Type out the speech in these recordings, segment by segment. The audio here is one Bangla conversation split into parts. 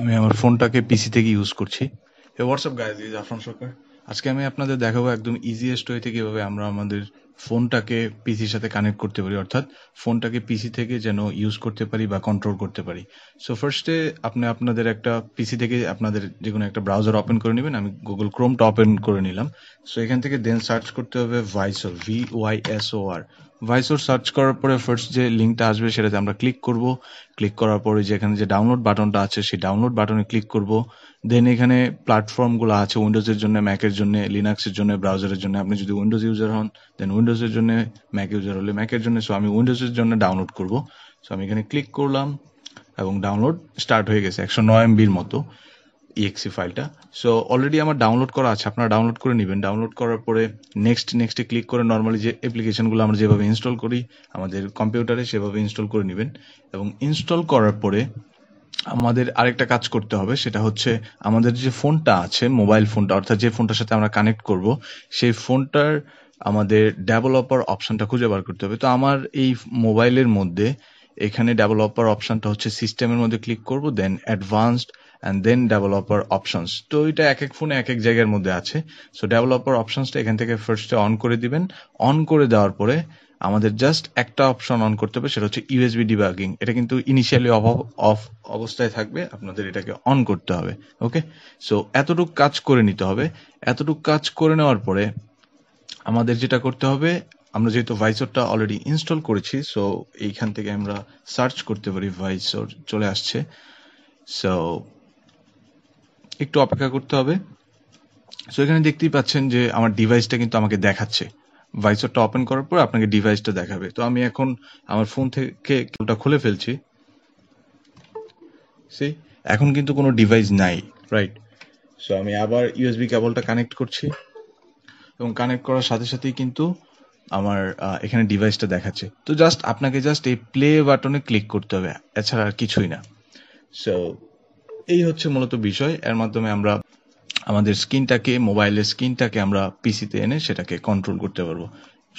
আমি আমার ফোনটাকে পিসি থেকে ইউজ করছি what's up guys is Afran Sarkar আজকে আমি আপনাদের দেখাবো একদম ইজিয়েস্ট ওয়েতে কিভাবে আমরা আমাদের ফোনটাকে পিসির সাথে কানেক্ট করতে পারি অর্থাৎ ফোনটাকে পিসি থেকে যেন ইউজ করতে পারি বা কন্ট্রোল করতে পারি সো ফার্স্টে আপনি আপনাদের একটা পিসি থেকে আপনাদের যে কোনো একটা ব্রাউজার ওপেন করে নেবেন আমি গুগল ক্রোমটা ওপেন করে নিলাম সো এখান থেকে দেন সার্চ করতে হবে Vysor V Y S O R Vysor search করার পরে ফার্স্ট যে লিঙ্কটা আসবে সেটাতে আমরা ক্লিক করব ক্লিক করার পরে যেখানে যে ডাউনলোড বাটনটা আছে সেই ডাউনলোড বাটনে ক্লিক করব দেন এখানে প্ল্যাটফর্মগুলো আছে উইন্ডোজের জন্য ম্যাকের জন্য লিনাক্সের জন্য ব্রাউজারের জন্য আপনি যদি উইন্ডোজ ইউজার হন দেন উইন্ডোজের জন্য ম্যাক ইউজার হলে ম্যাকের জন্য সো আমি উইন্ডোজের জন্য ডাউনলোড করব সো আমি এখানে ক্লিক করলাম এবং ডাউনলোড স্টার্ট হয়ে গেছে একশো নয় এমবির মতো ইএক্সি ফাইলটা সো অলরেডি আমার ডাউনলোড করা আছে আপনারা ডাউনলোড করে নেবেন ডাউনলোড করার পরে নেক্সট নেক্সটে ক্লিক করে নর্মালি যে অ্যাপ্লিকেশনগুলো আমরা যেভাবে ইনস্টল করি আমাদের কম্পিউটারে সেভাবে ইনস্টল করে নেবেন এবং ইনস্টল করার পরে আমাদের আরেকটা কাজ করতে হবে সেটা হচ্ছে আমাদের যে ফোনটা আছে মোবাইল ফোনটা অর্থাৎ যে ফোনটার সাথে আমরা কানেক্ট করব সেই ফোনটার আমাদের ডেভেলপার অপশনটা খুঁজে বার করতে হবে তো আমার এই মোবাইলের মধ্যে এখানে ডেভেলপার অপশনটা হচ্ছে সিস্টেমের মধ্যে ক্লিক করব then advanced and then developer options তো এটা এক এক ফোনে এক এক জায়গার মধ্যে আছে সো ডেভেলপার অপশনসটা এখান থেকে ফার্স্টে অন করে দিবেন অন করে দেওয়ার পরে আমাদের জাস্ট একটা অপশন অন করতে হবে সেটা হচ্ছে ইউএসবি ডিবাগিং এটা কিন্তু ইনিশিয়ালি অফ অবস্থায় থাকবে আপনাদের এটাকে অন করতে হবে ওকে সো এতটুক কাজ করে নিতে হবে এতটুক কাজ করে নেওয়ার পরে আমাদের যেটা করতে হবে আমরা যেহেতু ভাইসরটা অলরেডি ইনস্টল করেছি সো এইখান থেকে আমরা সার্চ করতে পারি ভাইসর চলে আসছে সো একটু অপেক্ষা করতে হবে সো এখানে দেখতেই পাচ্ছেন যে আমার ডিভাইসটা কিন্তু আমাকে দেখাচ্ছে ভাইসরটা ওপেন করার পর আপনাকে ডিভাইসটা দেখাবে তো আমি এখন আমার ফোন থেকে ওটা খুলে ফেলছি সে এখন কিন্তু কোনো ডিভাইস নাই রাইট সো আমি আবার ইউএসবি কেবলটা কানেক্ট করছি এবং কানেক্ট করার সাথে সাথেই কিন্তু আমার এখানে ডিভাইসটা দেখাচ্ছে তো জাস্ট আপনাকে জাস্ট এই প্লে বাটনে ক্লিক করতে হবে এছাড়া আর কিছুই না সো এই হচ্ছে মূলত বিষয় এর মাধ্যমে আমরা আমাদের স্ক্রিনটাকে মোবাইলের স্ক্রিনটাকে আমরা পিসিতে এনে সেটাকে কন্ট্রোল করতে পারবো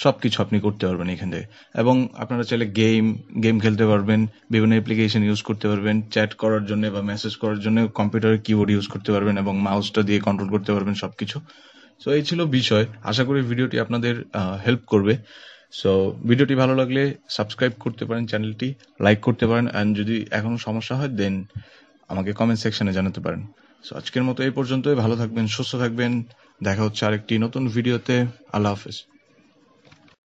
সব কিছু আপনি করতে পারবেন এখান থেকে এবং আপনারা চাইলে গেম গেম খেলতে পারবেন বিভিন্ন অ্যাপ্লিকেশন ইউজ করতে পারবেন চ্যাট করার জন্য বা মেসেজ করার জন্য কম্পিউটারের কিবোর্ড ইউজ করতে পারবেন এবং মাউসটা দিয়ে কন্ট্রোল করতে পারবেন সব কিছু সো এই ছিল বিষয় আশা করি ভিডিওটি আপনাদের হেল্প করবে সো ভিডিওটি ভালো লাগলে সাবস্ক্রাইব করতে পারেন চ্যানেলটি লাইক করতে পারেন অ্যান্ড যদি এখনো সমস্যা হয় দেন আমাকে কমেন্ট সেকশনে জানাতে পারেন সো আজকের মতো এই পর্যন্তই ভালো থাকবেন সুস্থ থাকবেন দেখা হচ্ছে আরেকটি নতুন ভিডিওতে আল্লাহ হাফেজ